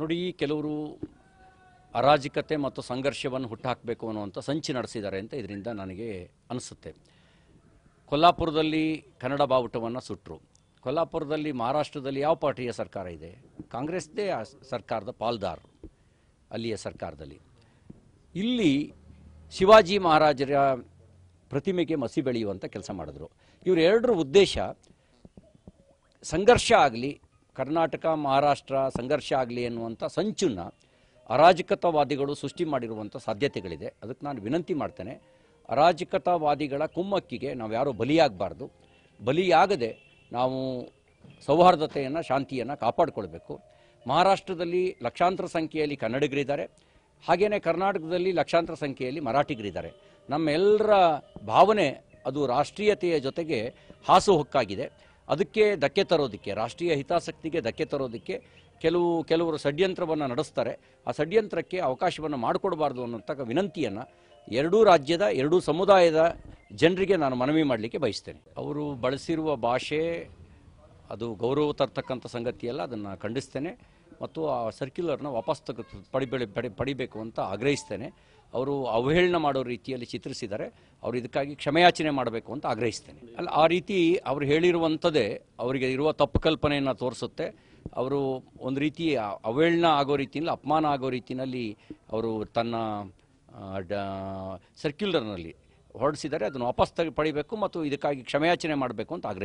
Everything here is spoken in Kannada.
ನೋಡಿ ಕೆಲವರು ಅರಾಜಕತೆ ಮತ್ತು ಸಂಘರ್ಷವನ್ನು ಹುಟ್ಟುಹಾಕಬೇಕು ಅನ್ನುವಂಥ ಸಂಚಿ ನಡೆಸಿದ್ದಾರೆ ಅಂತ ಇದರಿಂದ ನನಗೆ ಅನಿಸುತ್ತೆ ಕೊಲ್ಲಾಪುರದಲ್ಲಿ ಕನ್ನಡ ಬಾವುಟವನ್ನು ಸುಟ್ಟರು ಕೊಲ್ಲಾಪುರದಲ್ಲಿ ಮಹಾರಾಷ್ಟ್ರದಲ್ಲಿ ಯಾವ ಪಾರ್ಟಿಯ ಸರ್ಕಾರ ಇದೆ ಕಾಂಗ್ರೆಸ್ದೇ ಆ ಸರ್ಕಾರದ ಪಾಲ್ದಾರ್ ಅಲ್ಲಿಯ ಸರ್ಕಾರದಲ್ಲಿ ಇಲ್ಲಿ ಶಿವಾಜಿ ಮಹಾರಾಜರ ಪ್ರತಿಮೆಗೆ ಮಸಿ ಬೆಳೆಯುವಂಥ ಕೆಲಸ ಮಾಡಿದ್ರು ಇವರೆರಡರ ಉದ್ದೇಶ ಸಂಘರ್ಷ ಆಗಲಿ ಕರ್ನಾಟಕ ಮಹಾರಾಷ್ಟ್ರ ಸಂಘರ್ಷ ಆಗಲಿ ಎನ್ನುವಂಥ ಸಂಚುನ್ನ ಅರಾಜಕತಾವಾದಿಗಳು ಸೃಷ್ಟಿ ಮಾಡಿರುವಂಥ ಸಾಧ್ಯತೆಗಳಿದೆ ಅದಕ್ಕೆ ನಾನು ವಿನಂತಿ ಮಾಡ್ತೇನೆ ಅರಾಜಕತಾವಾದಿಗಳ ಕುಮ್ಮಕ್ಕಿಗೆ ನಾವು ಯಾರೂ ಬಲಿಯಾಗಬಾರ್ದು ಬಲಿಯಾಗದೆ ನಾವು ಸೌಹಾರ್ದತೆಯನ್ನು ಶಾಂತಿಯನ್ನು ಕಾಪಾಡಿಕೊಳ್ಬೇಕು ಮಹಾರಾಷ್ಟ್ರದಲ್ಲಿ ಲಕ್ಷಾಂತರ ಸಂಖ್ಯೆಯಲ್ಲಿ ಕನ್ನಡಿಗರಿದ್ದಾರೆ ಹಾಗೆಯೇ ಕರ್ನಾಟಕದಲ್ಲಿ ಲಕ್ಷಾಂತರ ಸಂಖ್ಯೆಯಲ್ಲಿ ಮರಾಠಿಗರಿದ್ದಾರೆ ನಮ್ಮೆಲ್ಲರ ಭಾವನೆ ಅದು ರಾಷ್ಟ್ರೀಯತೆಯ ಜೊತೆಗೆ ಹಾಸುಹೊಕ್ಕಾಗಿದೆ ಅದಕ್ಕೆ ಧಕ್ಕೆ ತರೋದಕ್ಕೆ ರಾಷ್ಟ್ರೀಯ ಹಿತಾಸಕ್ತಿಗೆ ಧಕ್ಕೆ ತರೋದಕ್ಕೆ ಕೆಲವು ಕೆಲವರು ಷಡ್ಯಂತ್ರವನ್ನು ನಡೆಸ್ತಾರೆ ಆ ಷಡ್ಯಂತ್ರಕ್ಕೆ ಅವಕಾಶವನ್ನು ಮಾಡಿಕೊಡಬಾರ್ದು ಅನ್ನೋಂಥ ವಿನಂತಿಯನ್ನು ಎರಡೂ ರಾಜ್ಯದ ಎರಡೂ ಸಮುದಾಯದ ಜನರಿಗೆ ನಾನು ಮನವಿ ಮಾಡಲಿಕ್ಕೆ ಬಯಸ್ತೇನೆ ಅವರು ಬಳಸಿರುವ ಭಾಷೆ ಅದು ಗೌರವ ತರ್ತಕ್ಕಂಥ ಸಂಗತಿಯಲ್ಲ ಅದನ್ನು ಖಂಡಿಸ್ತೇನೆ ಮತ್ತು ಆ ಸರ್ಕ್ಯುಲರ್ನ ವಾಪಸ್ ತಗ ಪಡಿಬೇಕು ಅಂತ ಆಗ್ರಹಿಸ್ತೇನೆ ಅವರು ಅವಹೇಳನ ಮಾಡೋ ರೀತಿಯಲ್ಲಿ ಚಿತ್ರಿಸಿದ್ದಾರೆ ಅವರು ಇದಕ್ಕಾಗಿ ಕ್ಷಮೆಯಾಚನೆ ಮಾಡಬೇಕು ಅಂತ ಆಗ್ರಹಿಸ್ತೇನೆ ಅಲ್ಲಿ ಆ ರೀತಿ ಅವರು ಹೇಳಿರುವಂಥದ್ದೇ ಅವರಿಗೆ ಇರುವ ತಪ್ಪು ಕಲ್ಪನೆಯನ್ನು ತೋರಿಸುತ್ತೆ ಅವರು ಒಂದು ರೀತಿ ಅವಹೇಳನ ಆಗೋ ರೀತಿಯಲ್ಲಿ ಅಪಮಾನ ಆಗೋ ರೀತಿಯಲ್ಲಿ ಅವರು ತನ್ನ ಸರ್ಕ್ಯುಲರ್ನಲ್ಲಿ ಹೊರಡಿಸಿದರೆ ಅದನ್ನು ವಾಪಸ್ ತೆಗೆ ಪಡಿಬೇಕು ಮತ್ತು ಇದಕ್ಕಾಗಿ ಕ್ಷಮೆಯಾಚನೆ ಮಾಡಬೇಕು ಅಂತ ಆಗ್ರಹ